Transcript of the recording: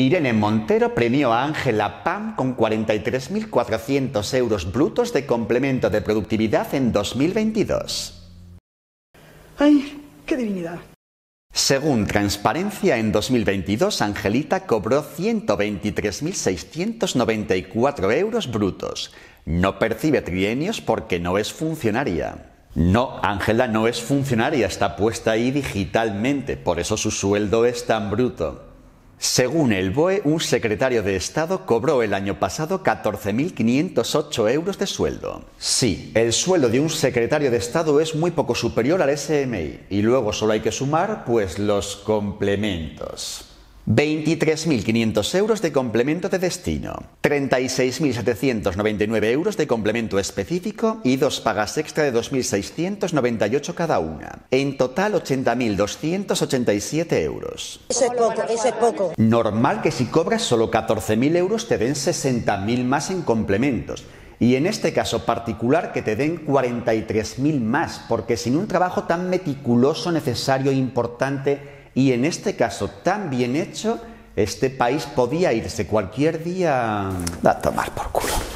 Irene Montero premió a Ángela Pam con 43.400 euros brutos de complemento de productividad en 2022. ¡Ay, qué divinidad! Según Transparencia, en 2022 Angelita cobró 123.694 euros brutos. No percibe trienios porque no es funcionaria. No, Ángela no es funcionaria, está puesta ahí digitalmente, por eso su sueldo es tan bruto. Según el BOE, un secretario de Estado cobró el año pasado 14.508 euros de sueldo. Sí, el sueldo de un secretario de Estado es muy poco superior al SMI y luego solo hay que sumar pues los complementos. 23.500 euros de complemento de destino, 36.799 euros de complemento específico y dos pagas extra de 2.698 cada una. En total 80.287 euros. Eso es poco, eso es poco. Normal que si cobras solo 14.000 euros te den 60.000 más en complementos. Y en este caso particular que te den 43.000 más, porque sin un trabajo tan meticuloso, necesario e importante, y en este caso tan bien hecho, este país podía irse cualquier día a tomar por culo.